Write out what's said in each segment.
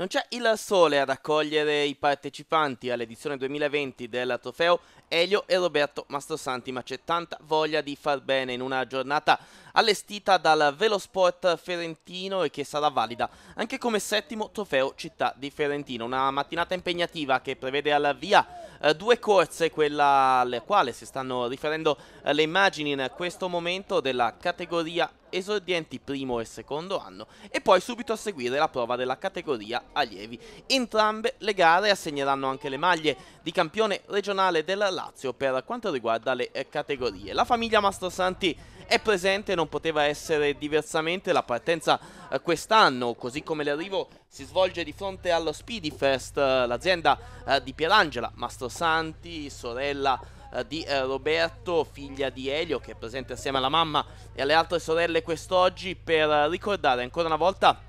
Non c'è il sole ad accogliere i partecipanti all'edizione 2020 del trofeo Elio e Roberto Mastrosanti, ma c'è tanta voglia di far bene in una giornata allestita dal Velosport Ferentino e che sarà valida anche come settimo trofeo città di Ferentino. Una mattinata impegnativa che prevede al via eh, due corse, quella alle quale si stanno riferendo eh, le immagini in questo momento della categoria esordienti primo e secondo anno e poi subito a seguire la prova della categoria allievi. Entrambe le gare assegneranno anche le maglie di campione regionale del Lazio per quanto riguarda le eh, categorie. La famiglia Mastrosanti è presente, non poteva essere diversamente la partenza eh, quest'anno, così come l'arrivo si svolge di fronte allo Speedy eh, l'azienda eh, di Pierangela, Mastro Santi, sorella eh, di Roberto, figlia di Elio, che è presente assieme alla mamma e alle altre sorelle quest'oggi per ricordare ancora una volta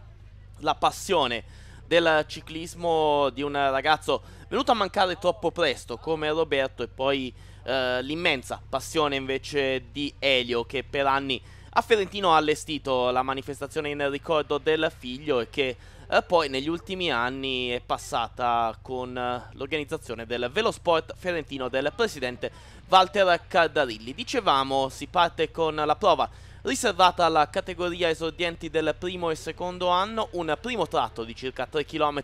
la passione del ciclismo di un ragazzo venuto a mancare troppo presto come Roberto e poi eh, l'immensa passione invece di Elio che per anni a Ferentino ha allestito la manifestazione in ricordo del figlio e che eh, poi negli ultimi anni è passata con eh, l'organizzazione del Velosport Ferentino del presidente Walter Cardarilli. Dicevamo si parte con la prova riservata alla categoria esordienti del primo e secondo anno, un primo tratto di circa 3 km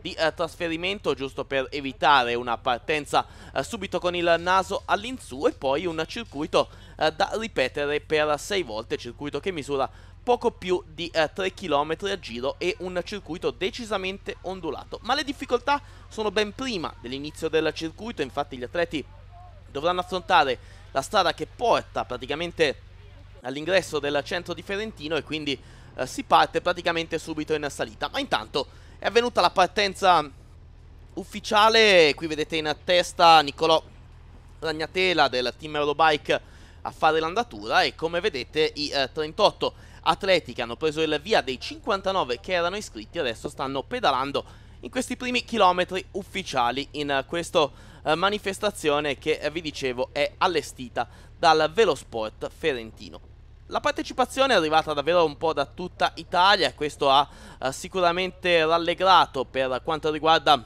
di eh, trasferimento giusto per evitare una partenza eh, subito con il naso all'insù e poi un circuito eh, da ripetere per 6 volte, circuito che misura poco più di eh, 3 km a giro e un circuito decisamente ondulato. Ma le difficoltà sono ben prima dell'inizio del circuito, infatti gli atleti dovranno affrontare la strada che porta praticamente all'ingresso del centro di Ferentino e quindi eh, si parte praticamente subito in salita. Ma intanto è avvenuta la partenza ufficiale, qui vedete in testa Niccolò Ragnatela del team Eurobike a fare l'andatura e come vedete i eh, 38 atleti che hanno preso il via dei 59 che erano iscritti adesso stanno pedalando in questi primi chilometri ufficiali in eh, questa eh, manifestazione che eh, vi dicevo è allestita dal Velosport Ferentino. La partecipazione è arrivata davvero un po' da tutta Italia e questo ha eh, sicuramente rallegrato per quanto riguarda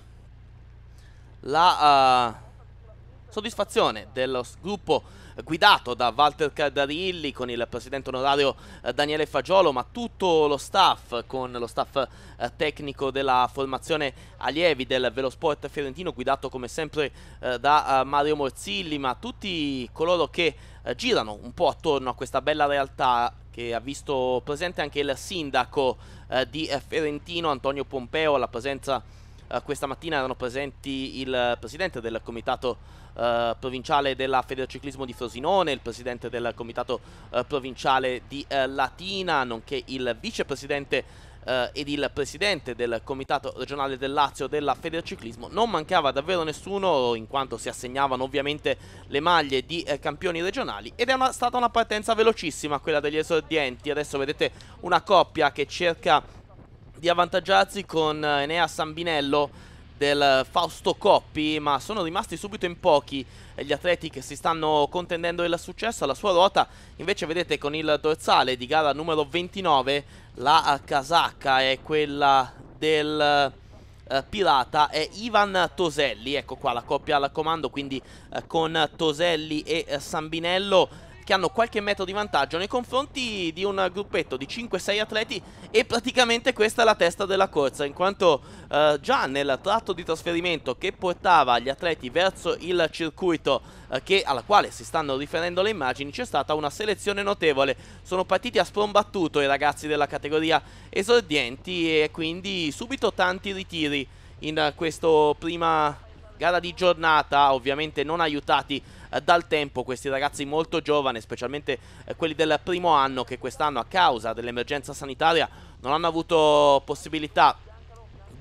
la eh, soddisfazione del gruppo guidato da Walter Cardarilli con il presidente onorario eh, Daniele Fagiolo, ma tutto lo staff con lo staff eh, tecnico della formazione allievi del Velosport Fiorentino, guidato come sempre eh, da Mario Morzilli, ma tutti coloro che girano un po' attorno a questa bella realtà che ha visto presente anche il sindaco eh, di Fiorentino, Antonio Pompeo alla presenza eh, questa mattina erano presenti il presidente del comitato eh, provinciale della Federciclismo di Frosinone, il presidente del comitato eh, provinciale di eh, Latina, nonché il vicepresidente eh, ed il presidente del comitato regionale del Lazio della Federciclismo. Non mancava davvero nessuno in quanto si assegnavano ovviamente le maglie di eh, campioni regionali ed è una, stata una partenza velocissima quella degli esordienti. Adesso vedete una coppia che cerca di avvantaggiarsi con eh, Enea Sambinello del Fausto Coppi, ma sono rimasti subito in pochi gli atleti che si stanno contendendo il successo alla sua ruota. Invece vedete con il dorsale di gara numero 29 la casacca è quella del eh, pirata è Ivan Toselli, ecco qua la coppia al comando, quindi eh, con Toselli e eh, Sambinello che hanno qualche metro di vantaggio nei confronti di un gruppetto di 5-6 atleti e praticamente questa è la testa della corsa in quanto eh, già nel tratto di trasferimento che portava gli atleti verso il circuito eh, che, alla quale si stanno riferendo le immagini c'è stata una selezione notevole sono partiti a sprombattuto i ragazzi della categoria esordienti e quindi subito tanti ritiri in questa prima gara di giornata ovviamente non aiutati eh, dal tempo questi ragazzi molto giovani, specialmente eh, quelli del primo anno che quest'anno a causa dell'emergenza sanitaria non hanno avuto possibilità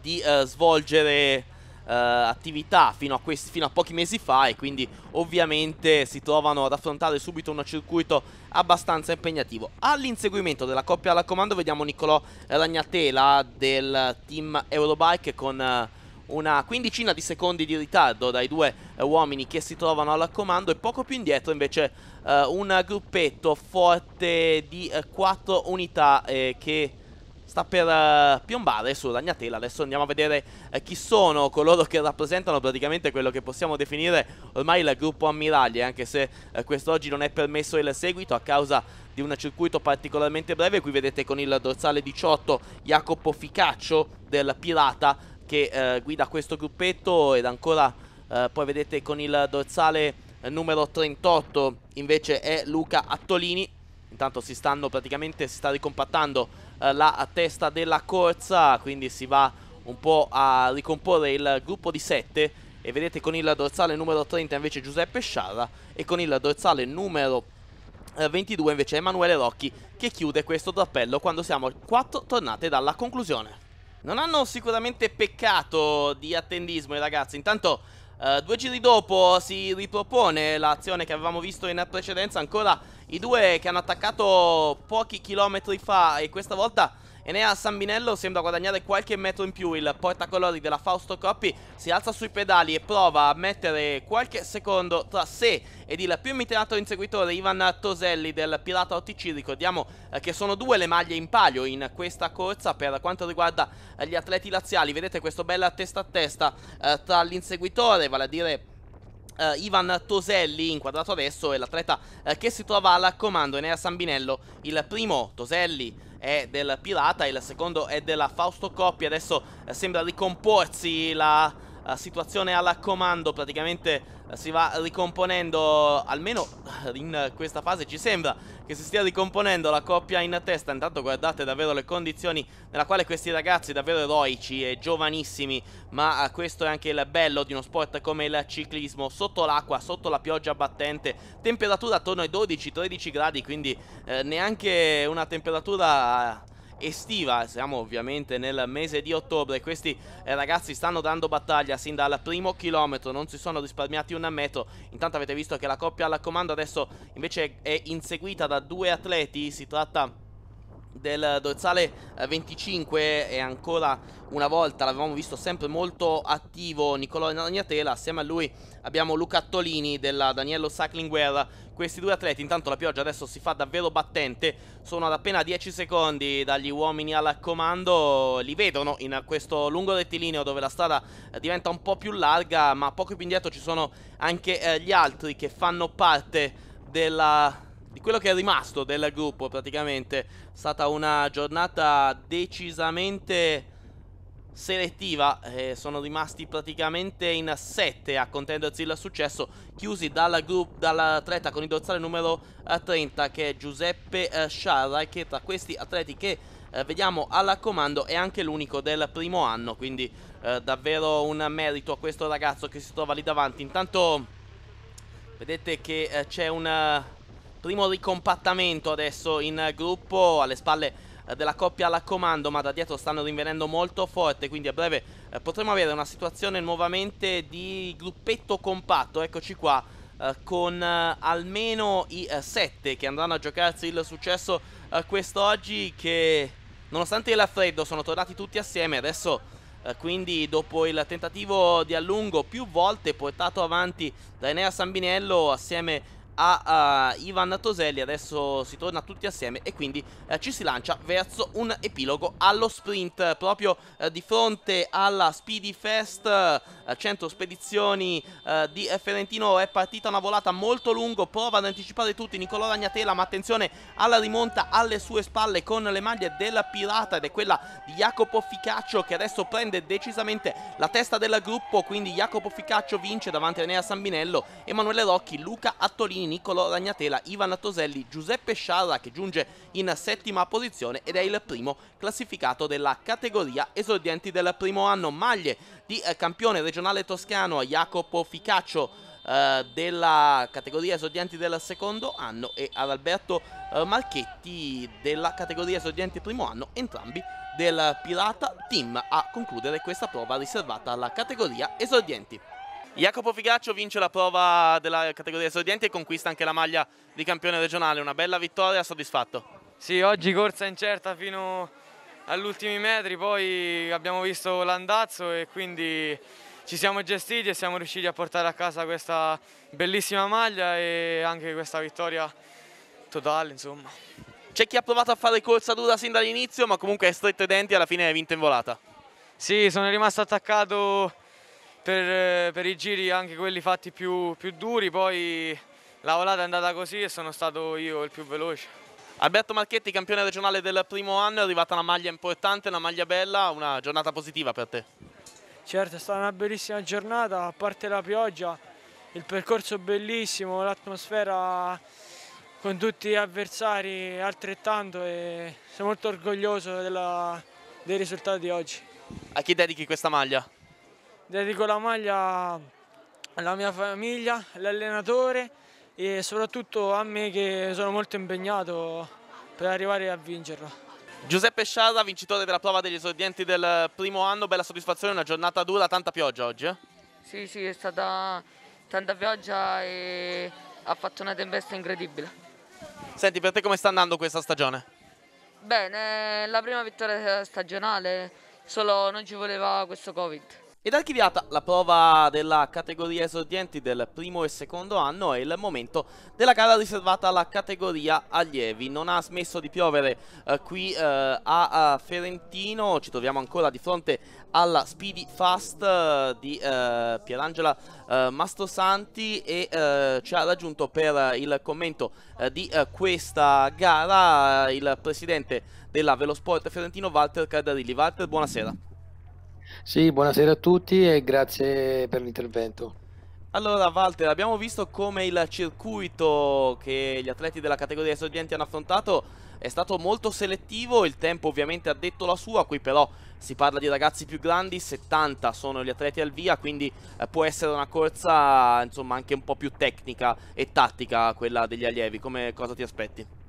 di eh, svolgere eh, attività fino a, questi, fino a, pochi mesi fa e quindi ovviamente si trovano ad affrontare subito un circuito abbastanza impegnativo. All'inseguimento della coppia alla comando vediamo Niccolò Ragnatela del team Eurobike con... Eh, una quindicina di secondi di ritardo dai due eh, uomini che si trovano al comando e poco più indietro invece eh, un gruppetto forte di eh, 4 unità eh, che sta per eh, piombare su Ragnatela. Adesso andiamo a vedere eh, chi sono coloro che rappresentano praticamente quello che possiamo definire ormai il gruppo ammiragli, anche se quest'oggi non è permesso il seguito a causa di un circuito particolarmente breve. Qui vedete con il dorsale 18 Jacopo Ficaccio del Pirata che eh, guida questo gruppetto ed ancora eh, poi vedete con il dorsale eh, numero 38 invece è Luca Attolini intanto si stanno praticamente si sta ricompattando eh, la testa della corsa quindi si va un po' a ricomporre il gruppo di 7 e vedete con il dorsale numero 30 invece Giuseppe Sciarra e con il dorsale numero 22 invece Emanuele Rocchi che chiude questo drappello quando siamo 4 tornate dalla conclusione non hanno sicuramente peccato di attendismo i ragazzi. Intanto Uh, due giri dopo si ripropone l'azione che avevamo visto in precedenza, ancora i due che hanno attaccato pochi chilometri fa e questa volta Enea Sambinello sembra guadagnare qualche metro in più il portacolori della Fausto Coppi si alza sui pedali e prova a mettere qualche secondo tra sé ed il più imiterato inseguitore Ivan Toselli del Pirata OTC ricordiamo eh, che sono due le maglie in palio in questa corsa per quanto riguarda eh, gli atleti laziali vedete questo bel testa a testa eh, tra l'inseguitore vale a dire Uh, Ivan Toselli, inquadrato adesso, è l'atleta uh, che si trova al comando Enea Sambinello. Il primo, Toselli, è del Pirata, il secondo è della Fausto Coppi. Adesso uh, sembra ricomporsi la eh, situazione al comando praticamente eh, si va ricomponendo almeno eh, in questa fase ci sembra che si stia ricomponendo la coppia in testa intanto guardate davvero le condizioni nella quale questi ragazzi davvero eroici e giovanissimi ma questo è anche il bello di uno sport come il ciclismo sotto l'acqua sotto la pioggia battente temperatura attorno ai 12-13 gradi quindi eh, neanche una temperatura estiva. Siamo ovviamente nel mese di ottobre. Questi eh, ragazzi stanno dando battaglia sin dal primo chilometro. Non si sono risparmiati un metro. Intanto avete visto che la coppia alla comando adesso invece è inseguita da due atleti. Si tratta di del dorsale 25 eh, e ancora una volta l'avevamo visto sempre molto attivo Nicolò Nagnatela, assieme a lui abbiamo Luca Tolini della Daniello Cycling Guerra, questi due atleti, intanto la pioggia adesso si fa davvero battente, sono ad appena 10 secondi dagli uomini al comando, li vedono in questo lungo rettilineo dove la strada eh, diventa un po' più larga, ma poco più indietro ci sono anche eh, gli altri che fanno parte della di quello che è rimasto del gruppo praticamente. È stata una giornata decisamente selettiva eh, sono rimasti praticamente in sette a contendersi il successo chiusi dalla, group, dall'atleta con il dorsale numero 30 eh, che è Giuseppe eh, Sciarra e che tra questi atleti che eh, vediamo alla comando è anche l'unico del primo anno quindi eh, davvero un merito a questo ragazzo che si trova lì davanti intanto vedete che eh, c'è un Primo esatto, ricompattamento adesso in gruppo alle spalle eh, della coppia alla comando ma da dietro stanno rinvenendo molto forte quindi a breve eh, potremo avere una situazione nuovamente di gruppetto compatto eccoci qua eh, con eh, almeno i eh, sette che andranno a giocarsi il successo eh, quest'oggi che nonostante il raffreddo sono tornati tutti assieme adesso quindi dopo il tentativo di allungo più volte portato avanti da Enea Sambinello assieme a a uh, Ivan Toselli adesso si torna tutti assieme e quindi uh, ci si lancia verso un epilogo allo sprint proprio uh, di fronte alla Speedy Fest eh, centro spedizioni di Ferentino è partita una volata molto lunga prova ad anticipare tutti Nicolò Ragnatela ma attenzione alla rimonta alle sue spalle con le maglie della Pirata ed è quella di Jacopo Ficaccio che adesso prende decisamente la testa del gruppo quindi Jacopo Ficaccio vince davanti a Nea Sambinello Emanuele Rocchi, Luca Attolini Mancini, Niccolo Ragnatela, Ivan Toselli, Giuseppe Sciarra che giunge in settima posizione ed è il primo classificato della categoria esordienti del primo anno. Maglie di eh, campione regionale toscano Jacopo Ficaccio eh, della categoria esordienti del secondo anno e ad Alberto eh, Marchetti della categoria esordienti primo anno, entrambi del Pirata Team a concludere questa prova riservata alla categoria esordienti. Jacopo Figaccio vince la prova della categoria esordienti e conquista anche la maglia di campione regionale, una bella vittoria, soddisfatto? Sì, oggi corsa incerta fino all'ultimi metri, poi abbiamo visto l'andazzo e quindi ci siamo gestiti e siamo riusciti a portare a casa questa bellissima maglia e anche questa vittoria totale insomma. C'è chi ha provato a fare corsa dura sin dall'inizio ma comunque è stretto i denti e alla fine è vinto in volata. Sì, sono rimasto attaccato per, per i giri anche quelli fatti più, più duri, poi la volata è andata così e sono stato io il più veloce. Alberto Marchetti, campione regionale del primo anno, è arrivata una maglia importante, una maglia bella, una giornata positiva per te. Certo, è stata una bellissima giornata, a parte la pioggia, il percorso bellissimo, l'atmosfera con tutti gli avversari altrettanto e sono molto orgoglioso della, dei risultati di oggi. A chi dedichi questa maglia? Dedico la maglia alla mia famiglia, all'allenatore e soprattutto a me che sono molto impegnato per arrivare a vincerla. Giuseppe Sciarra, vincitore della prova degli esordienti del primo anno, bella soddisfazione, una giornata dura, tanta pioggia oggi? Eh? Sì, sì, è stata tanta pioggia e ha fatto una tempesta incredibile. Senti, per te come sta andando questa stagione? Bene, la prima vittoria stagionale, solo non ci voleva questo Covid. Ed archiviata la prova della categoria esordienti del primo e secondo anno è il momento della gara riservata alla categoria allievi. Non ha smesso di piovere eh, qui eh, a, Ferentino, ci troviamo ancora di fronte alla Speedy Fast eh, di eh, Pierangela eh, Mastrosanti e eh, ci ha raggiunto per il commento di questa gara il presidente della Velosport Ferentino Walter Cardarilli. Walter, buonasera. Sì, buonasera a tutti e grazie per l'intervento. Allora Walter, abbiamo visto come il circuito che gli atleti della categoria esordienti hanno affrontato è stato molto selettivo, il tempo ovviamente ha detto la sua, qui però si parla di ragazzi più grandi, 70 sono gli atleti al via, quindi eh, può essere una corsa insomma anche un po' più tecnica e tattica quella degli allievi, come cosa ti aspetti?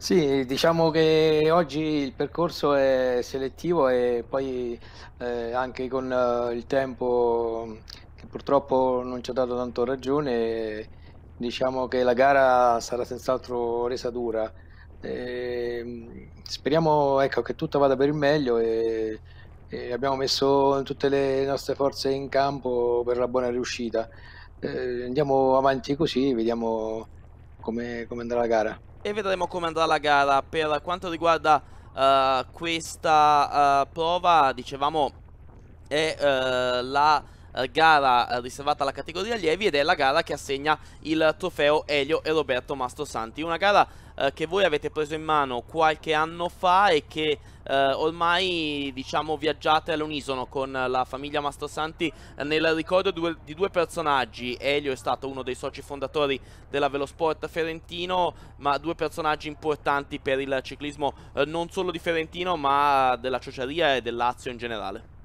Sì, diciamo che oggi il percorso è selettivo e poi eh, anche con eh, il tempo che purtroppo non ci ha dato tanto ragione, diciamo che la gara sarà senz'altro resa dura. E, ehm, speriamo ecco, che tutto vada per il meglio e, e abbiamo messo tutte le nostre forze in campo per la buona riuscita. Eh, andiamo avanti così, vediamo come, come andrà la gara e vedremo come andrà la gara. Per quanto riguarda uh, questa uh, prova, dicevamo, è uh, la eh, gara eh, riservata alla categoria allievi ed è la gara che assegna il trofeo Elio e Roberto Mastro Santi. Una gara eh, che voi avete preso in mano qualche anno fa e che eh, ormai diciamo viaggiate all'unisono con la famiglia Mastrosanti nel ricordo due, di due personaggi Elio è stato uno dei soci fondatori della Velosport Ferentino ma due personaggi importanti per il ciclismo eh, non solo di Ferentino ma della Ciociaria e del Lazio in generale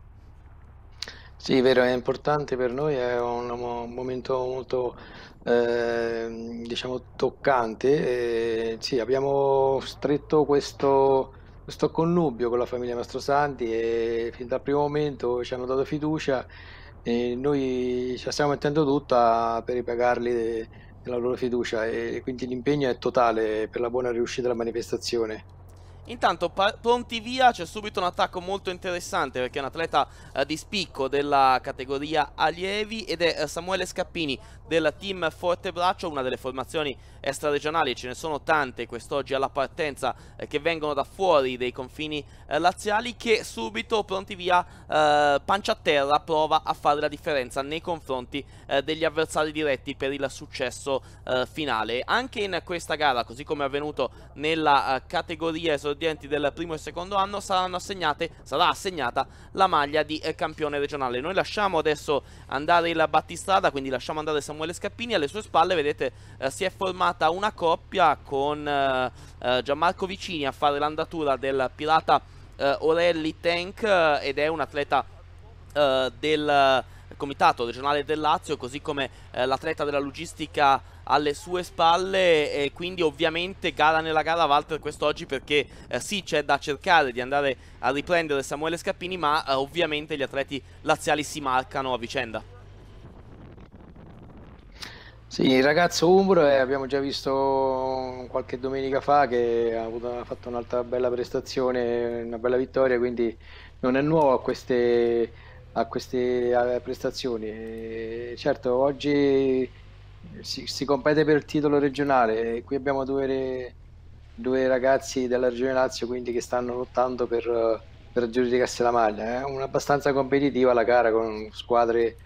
sì, vero, è importante per noi, è un, momento molto, ehm, diciamo, toccante. e sì, abbiamo stretto questo, questo connubio con la famiglia Mastrosanti e fin dal primo momento ci hanno dato fiducia e noi ci stiamo mettendo tutta per ripagarli de- eh, della loro fiducia e quindi l'impegno è totale per la buona riuscita della manifestazione. Intanto pronti via, c'è subito un attacco molto interessante perché è un atleta eh, di spicco della categoria allievi ed è eh, Samuele Scappini del team Fortebraccio, una delle formazioni extraregionali, ce ne sono tante quest'oggi alla partenza eh, che vengono da fuori dei confini eh, laziali che subito pronti via eh, pancia a terra prova a fare la differenza nei confronti degli avversari diretti per il successo finale. Anche in questa gara, così come è avvenuto nella categoria esordiente, esordienti del primo e secondo anno saranno assegnate, sarà assegnata la maglia di eh, campione regionale. Noi lasciamo adesso andare il battistrada, quindi lasciamo andare Samuele Scappini. Alle sue spalle, vedete, eh, si è formata una coppia con eh, eh Gianmarco Vicini a fare l'andatura del pirata eh, Orelli Tank eh, ed è un atleta del comitato regionale del Lazio, così come l'atleta della logistica alle sue spalle e quindi ovviamente gara nella gara Walter quest'oggi perché eh, sì c'è da cercare di andare a riprendere Samuele Scappini ma eh, ovviamente gli atleti laziali si marcano a vicenda. Sì, il ragazzo Umbro eh, abbiamo già visto qualche domenica fa che ha, avuto, ha fatto un'altra bella prestazione, una bella vittoria, quindi non è nuovo a queste, a queste prestazioni. E certo, oggi si, si, compete per il titolo regionale. Qui abbiamo due, due, ragazzi della Regione Lazio quindi che stanno lottando per, per aggiudicarsi la maglia. È eh? abbastanza competitiva la gara con squadre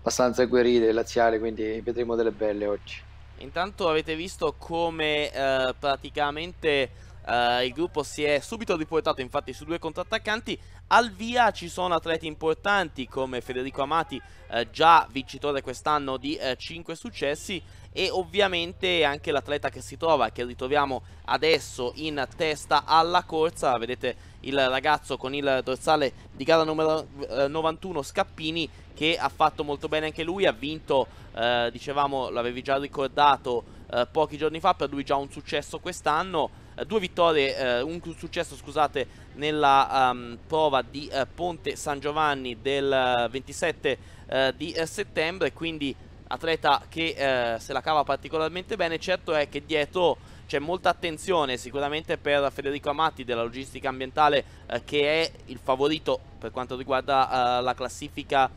abbastanza guerrite laziali, quindi vedremo delle belle oggi. Intanto avete visto come eh, praticamente eh, il gruppo si è subito riportato infatti su due contrattaccanti al via ci sono atleti importanti come Federico Amati, eh, già vincitore quest'anno di eh, 5 successi, e ovviamente anche l'atleta che si trova, che ritroviamo adesso in testa alla corsa, vedete il ragazzo con il dorsale di gara numero 91 eh, Scappini che ha fatto molto bene anche lui, ha vinto, eh, dicevamo, l'avevi già ricordato eh, pochi giorni fa, per lui già un successo quest'anno, eh, due vittorie, eh, un successo scusate nella um, prova di uh, Ponte San Giovanni del 27 uh, eh, eh, di settembre, quindi atleta che se la cava particolarmente bene, certo è che dietro c'è molta attenzione sicuramente per Federico Amatti della logistica ambientale che è il favorito per quanto riguarda la classifica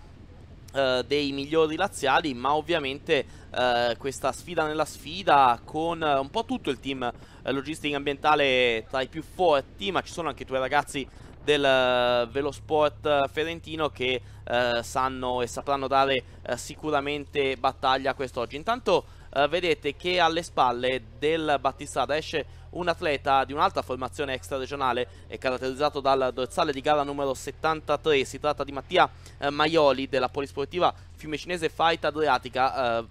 dei migliori laziali ma ovviamente questa sfida nella sfida con un po' tutto il team eh, logistica ambientale tra i più forti, ma ci sono anche i tuoi ragazzi del eh, Velosport eh, Ferentino che eh, sanno e sapranno dare eh, sicuramente battaglia quest'oggi. Intanto eh, vedete che alle spalle del Battistrada esce un atleta di un'altra formazione extraregionale e caratterizzato dal dorsale di gara numero 73. Si tratta di Mattia Maioli della polisportiva fiumecinese Fight Adriatica.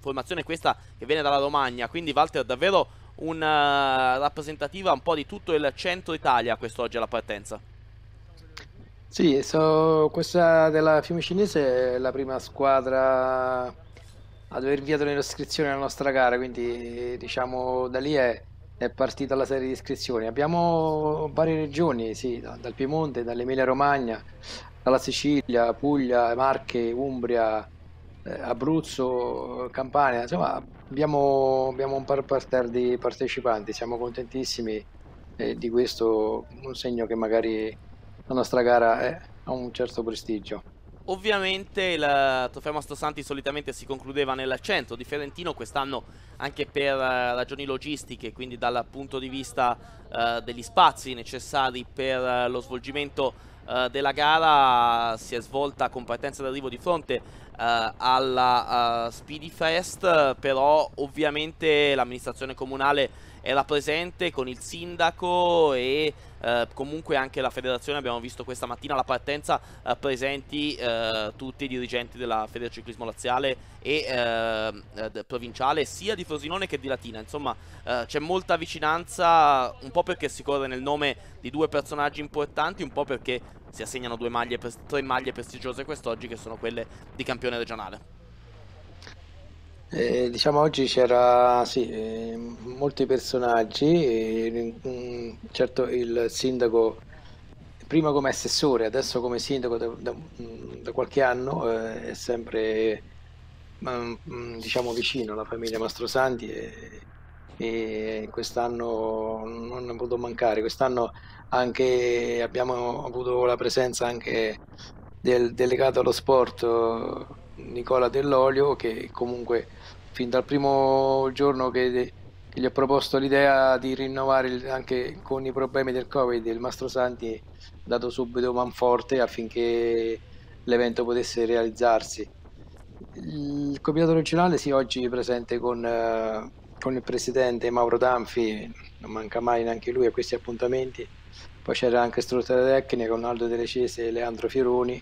formazione questa che viene dalla Romagna, quindi Walter davvero una eh, rappresentativa un po' di tutto il centro Italia quest'oggi alla partenza. Sì, so, questa della Fiumicinese è la prima squadra ad aver inviato le iscrizioni alla nostra gara, quindi diciamo da lì è, è partita la serie di iscrizioni. Abbiamo varie regioni, sì, dal Piemonte, dall'Emilia Romagna, dalla Sicilia, Puglia, Marche, Umbria, eh, Abruzzo, Campania, insomma abbiamo, abbiamo un par parterre di partecipanti, siamo contentissimi eh, di questo, un segno che magari la nostra gara ha un certo prestigio. Ovviamente il trofeo Mastro Santi solitamente si concludeva nel centro di Fiorentino, quest'anno anche per eh, ragioni logistiche, quindi dal punto di vista eh, degli spazi necessari per eh, lo svolgimento eh, della gara si è svolta con partenza d'arrivo di fronte eh, alla uh, Speedy Fest, però ovviamente l'amministrazione comunale era presente con il sindaco e eh, comunque anche la federazione, abbiamo visto questa mattina la partenza eh, presenti eh, tutti i dirigenti della Federciclismo Laziale e eh, eh, provinciale sia di Frosinone che di Latina, insomma eh, c'è molta vicinanza un po' perché si corre nel nome di due personaggi importanti, un po' perché si assegnano maglie, tre maglie prestigiose quest'oggi che sono quelle di campione regionale. Eh, diciamo oggi c'era sì, eh, molti personaggi, eh, certo il sindaco prima come assessore, adesso come sindaco da, da, da qualche anno eh, è sempre mm, mm, diciamo, vicino alla famiglia Mastrosanti e, e quest'anno non ha potuto mancare, quest'anno anche abbiamo avuto la presenza anche del delegato allo sport Nicola Dell'Olio che comunque fin dal primo giorno che, che gli ho proposto l'idea di rinnovare il, anche con i problemi del Covid il Mastro Santi ha dato subito manforte affinché l'evento potesse realizzarsi. Il comitato regionale si sì, oggi è presente con, eh, con il presidente Mauro Danfi, non manca mai neanche lui a questi appuntamenti, poi c'era anche struttura tecnica con Aldo Delecese e Leandro Fironi,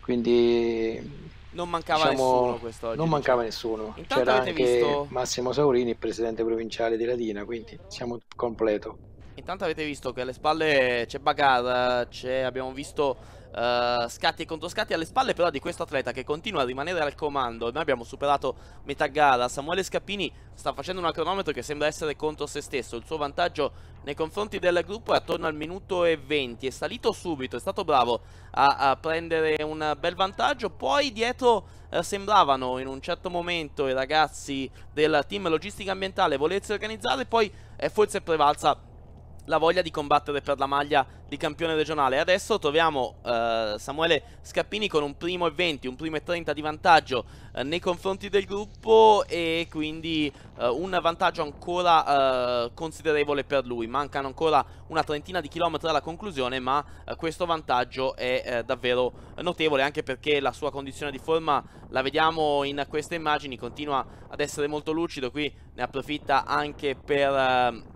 quindi non mancava diciamo, nessuno quest'oggi. Non mancava diciamo. nessuno. Intanto C'era anche visto... Massimo Saurini, il presidente provinciale di Latina, quindi siamo completo. Intanto avete visto che alle spalle c'è Bagata, abbiamo visto eh, scatti e controscatti alle spalle però di questo atleta che continua a rimanere al comando. Noi abbiamo superato metà gara, Samuele Scappini sta facendo un cronometro che sembra essere contro se stesso, il suo vantaggio nei confronti del gruppo è attorno al minuto e 20, è salito subito, è stato bravo a, a prendere un bel vantaggio, poi dietro eh, sembravano in un certo momento i ragazzi del team logistica ambientale volersi organizzare, poi eh, è forse prevalsa la voglia di combattere per la maglia di campione regionale. Adesso troviamo eh, Samuele Scappini con un primo e 20, un primo e 30 di vantaggio eh, nei confronti del gruppo e quindi eh, un vantaggio ancora eh, considerevole per lui. Mancano ancora una trentina di chilometri alla conclusione, ma eh, questo vantaggio è eh, davvero notevole anche perché la sua condizione di forma la vediamo in queste immagini, continua ad essere molto lucido, qui ne approfitta anche per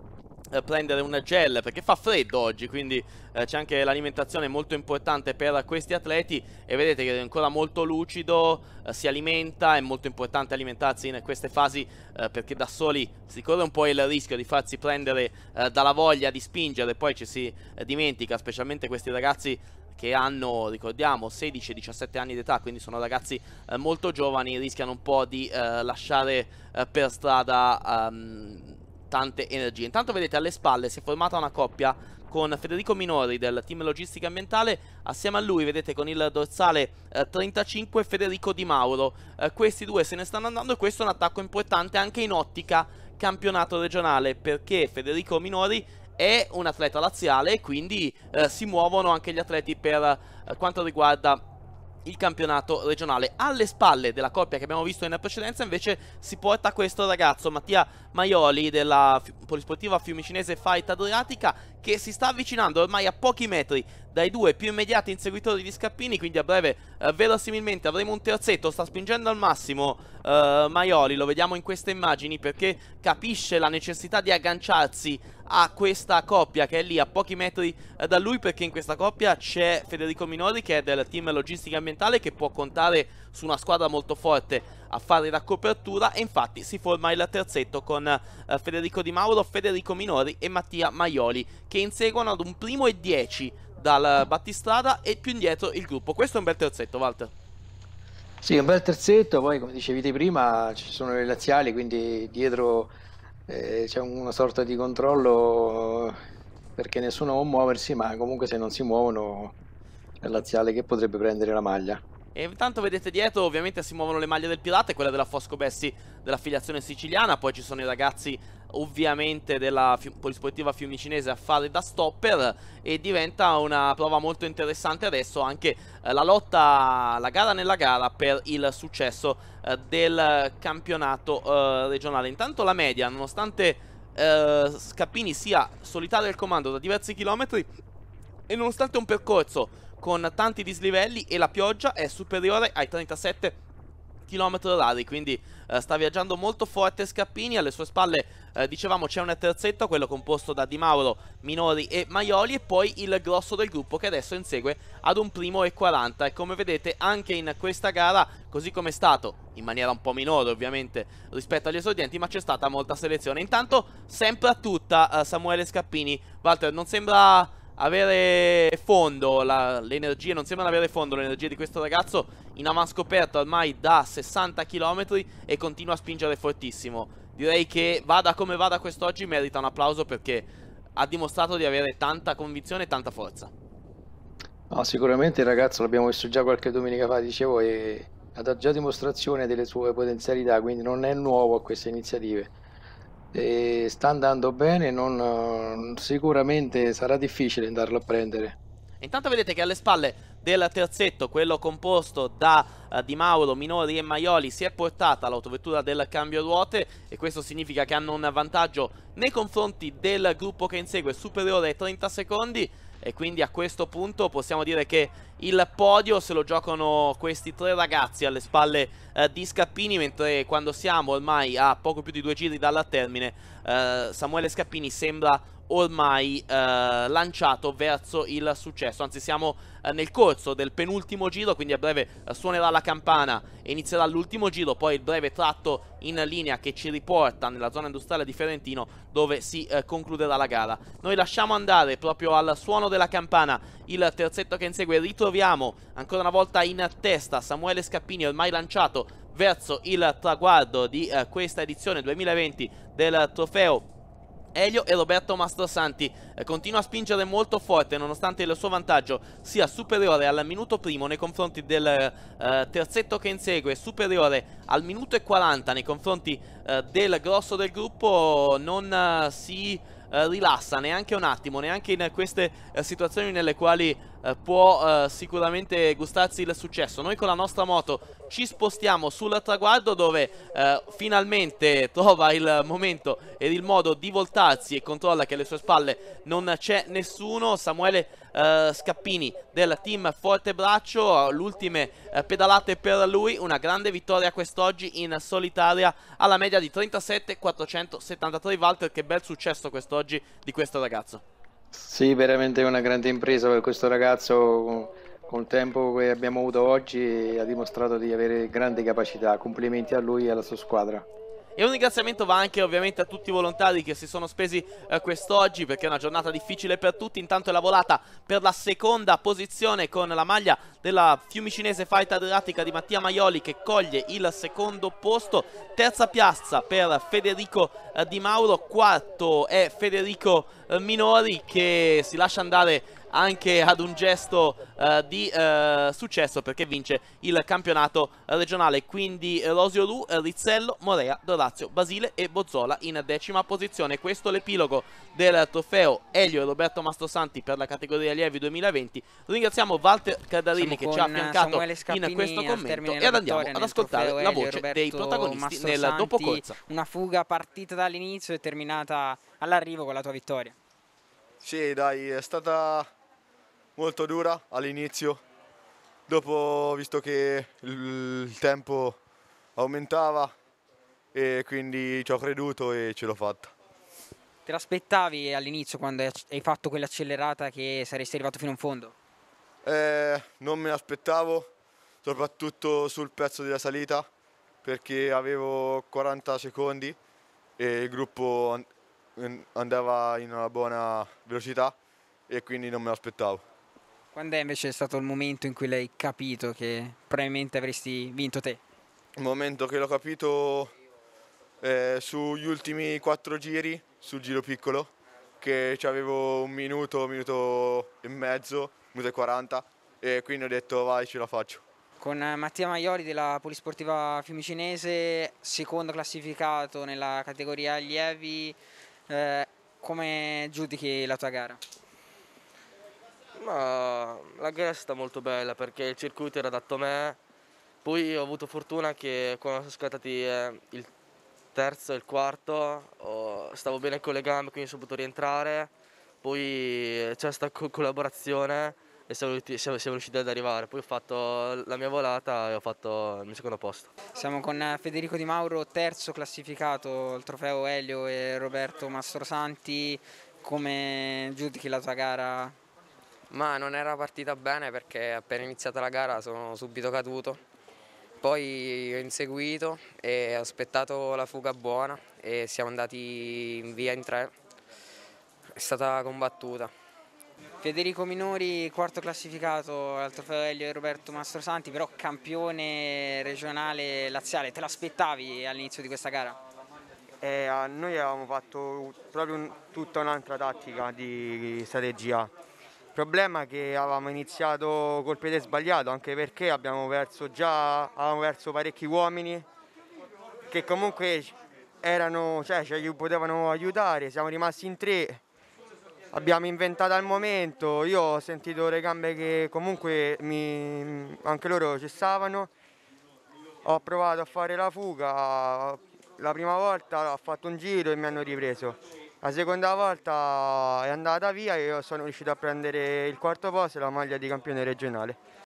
eh, prendere una gel perché fa freddo oggi quindi eh, c'è anche l'alimentazione molto importante per questi atleti e vedete che è ancora molto lucido eh, si alimenta è molto importante alimentarsi in queste fasi eh, perché da soli si corre un po' il rischio di farsi prendere eh, dalla voglia di spingere e poi ci si eh, dimentica specialmente questi ragazzi che hanno, ricordiamo, 16-17 anni d'età, quindi sono ragazzi molto giovani, rischiano un po' di lasciare per strada um, tante energie. Intanto vedete alle spalle si è formata una coppia con Federico Minori del team logistica ambientale, assieme a lui vedete con il dorsale eh, 35 Federico Di Mauro. Eh, questi due se ne stanno andando e questo è un attacco importante anche in ottica campionato regionale perché Federico Minori è un atleta laziale e quindi eh, si muovono anche gli atleti per eh, quanto riguarda il campionato regionale. Alle spalle della coppia che abbiamo visto in precedenza invece si porta questo ragazzo Mattia Maioli della polisportiva fiumicinese Fight Adriatica che si sta avvicinando ormai a pochi metri dai due più immediati inseguitori di Scappini quindi a breve eh, verosimilmente avremo un terzetto, sta spingendo al massimo eh, Maioli, lo vediamo in queste immagini perché capisce la necessità di agganciarsi a questa coppia che è lì a pochi metri eh, da lui perché in questa coppia c'è Federico Minori che è del team logistica ambientale che può contare su una squadra molto forte a fare la copertura e infatti si forma il terzetto con eh, Federico Di Mauro, Federico Minori e Mattia Maioli che inseguono ad un primo e 10 dal battistrada e più indietro il gruppo. Questo è un bel terzetto, Walter. Sì, un bel terzetto, poi come dicevi prima ci sono le laziali, quindi dietro eh, c'è una sorta di controllo perché nessuno può muoversi, ma comunque se non si muovono è laziale che potrebbe prendere la maglia. E intanto vedete dietro ovviamente si muovono le maglie del Pirata e quella della Fosco Bessi dell'affiliazione siciliana, poi ci sono i ragazzi ovviamente della fi polisportiva fiumicinese a fare da stopper e diventa una prova molto interessante adesso anche eh, la lotta, la gara nella gara per il successo eh, del campionato eh, regionale. Intanto la media, nonostante eh, Scappini sia solitario al comando da diversi chilometri e nonostante un percorso con tanti dislivelli e la pioggia è superiore ai 37 km orari, quindi eh, sta viaggiando molto forte Scappini, alle sue spalle eh, dicevamo c'è un terzetto, quello composto da Di Mauro, Minori e Maioli e poi il grosso del gruppo che adesso insegue ad un primo e 40 e come vedete anche in questa gara, così come è stato in maniera un po' minore ovviamente rispetto agli esordienti ma c'è stata molta selezione intanto sempre a tutta eh, Samuele Scappini Walter non sembra avere fondo l'energia, non sembra avere fondo l'energia di questo ragazzo in avanscoperta ormai da 60 km e continua a spingere fortissimo. Direi che vada come vada quest'oggi merita un applauso perché ha dimostrato di avere tanta convinzione e tanta forza. No, sicuramente il ragazzo l'abbiamo visto già qualche domenica fa, dicevo, e ha già dimostrazione delle sue potenzialità, quindi non è nuovo a queste iniziative e sta andando bene, non, sicuramente sarà difficile andarlo a prendere. Intanto vedete che alle spalle del terzetto, quello composto da eh, Di Mauro, Minori e Maioli, si è portata l'autovettura del cambio ruote e questo significa che hanno un vantaggio nei confronti del gruppo che insegue superiore ai 30 secondi e quindi a questo punto possiamo dire che il podio se lo giocano questi tre ragazzi alle spalle eh, di Scappini mentre quando siamo ormai a poco più di due giri dalla termine eh, Samuele Scappini sembra ormai eh, lanciato verso il successo, anzi siamo eh, nel corso del penultimo giro, quindi a breve eh, suonerà la campana e inizierà l'ultimo giro, poi il breve tratto in linea che ci riporta nella zona industriale di Ferentino dove si eh, concluderà la gara. Noi lasciamo andare proprio al suono della campana il terzetto che insegue, ritroviamo ancora una volta in testa Samuele Scappini ormai lanciato verso il traguardo di eh, questa edizione 2020 del trofeo Elio e Roberto Mastrosanti. Eh, continua a spingere molto forte nonostante il suo vantaggio sia superiore al minuto primo nei confronti del eh, terzetto che insegue, superiore al minuto e 40 nei confronti eh, del grosso del gruppo, non eh, si eh, rilassa neanche un attimo, neanche in queste eh, situazioni nelle quali eh, può eh, sicuramente gustarsi il successo. Noi con la nostra moto ci spostiamo sul traguardo dove eh, finalmente trova il momento ed il modo di voltarsi e controlla che alle sue spalle non c'è nessuno. Samuele eh, Scappini del team Forte Braccio, l'ultime eh, pedalate per lui, una grande vittoria quest'oggi in solitaria alla media di 37,473 Walter, che bel successo quest'oggi di questo ragazzo. Sì, veramente una grande impresa per questo ragazzo. con il tempo che abbiamo avuto oggi ha dimostrato di avere grandi capacità. Complimenti a lui e alla sua squadra. E un ringraziamento va anche ovviamente a tutti i volontari che si sono spesi eh, quest'oggi perché è una giornata difficile per tutti. Intanto è la volata per la seconda posizione con la maglia della Fiumicinese Fight Adriatica di Mattia Maioli che coglie il secondo posto. Terza piazza per Federico eh, Di Mauro, quarto è Federico eh, Minori che si lascia andare anche ad un gesto uh, di uh, successo perché vince il campionato regionale. Quindi Rosio eh, Lu, Rizzello, Morea, Dorazio, Basile e Bozzola in decima posizione. Questo è l'epilogo del trofeo Elio e Roberto Mastrosanti per la categoria Lievi 2020. Ringraziamo Walter Cardarini che ci ha affiancato in questo commento e andiamo ad ascoltare la voce dei protagonisti nel dopocorsa. Una fuga partita dall'inizio e terminata all'arrivo con la tua vittoria. Sì, dai, è stata molto dura all'inizio, dopo visto che il tempo aumentava e quindi ci ho creduto e ce l'ho fatta. Te l'aspettavi all'inizio quando hai fatto quell'accelerata che saresti arrivato fino in fondo? Eh, non me l'aspettavo, soprattutto sul pezzo della salita perché avevo 40 secondi e il gruppo andava in una buona velocità e quindi non me l'aspettavo. Quando è invece stato il momento in cui l'hai capito che probabilmente avresti vinto te? Il momento che l'ho capito eh, sugli ultimi quattro giri, sul giro piccolo, che avevo un minuto, un minuto e mezzo, un minuto e quaranta, e quindi ho detto vai ce la faccio. Con eh, Mattia Maioli della Polisportiva Fiumicinese, secondo classificato nella categoria allievi, eh, come giudichi la tua gara? Ma la gara è stata molto bella perché il circuito era adatto a me, poi ho avuto fortuna che quando sono scattati eh, il terzo e il quarto stavo bene con le gambe quindi sono potuto rientrare, poi c'è questa collaborazione e siamo, riusciti ad arrivare. Poi ho fatto la mia volata e ho fatto il mio secondo posto. Siamo con eh, Federico Di Mauro, terzo classificato il trofeo Elio e Roberto Mastrosanti. Come giudichi la tua gara ma non era partita bene perché appena iniziata la gara sono subito caduto, poi ho inseguito e ho aspettato la fuga buona e siamo andati in via in tre, è stata combattuta. Federico Minori, quarto classificato al trofeo Elio e Roberto Mastrosanti, però campione regionale laziale, te l'aspettavi all'inizio di questa gara? Eh, noi avevamo fatto proprio tutta un'altra tattica di strategia il problema è che avevamo iniziato col piede sbagliato, anche perché abbiamo perso già avevamo perso parecchi uomini che comunque erano, cioè, ci potevano aiutare, siamo rimasti in tre, abbiamo inventato al momento, io ho sentito le gambe che comunque mi, anche loro cessavano ho provato a fare la fuga, la prima volta ho fatto un giro e mi hanno ripreso. La seconda volta è andata via e io sono riuscito a prendere il quarto posto e la maglia di campione regionale.